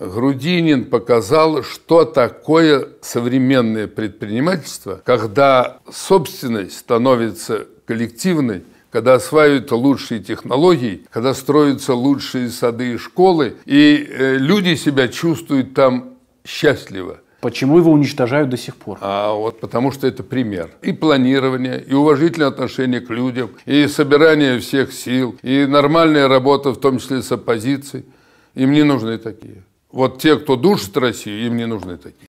Грудинин показал, что такое современное предпринимательство, когда собственность становится коллективной, когда осваиваются лучшие технологии, когда строятся лучшие сады и школы, и э, люди себя чувствуют там счастливо. Почему его уничтожают до сих пор? А вот потому что это пример. И планирование, и уважительное отношение к людям, и собирание всех сил, и нормальная работа, в том числе с оппозицией. Им не нужны такие. Вот те, кто душит Россию, им не нужны такие.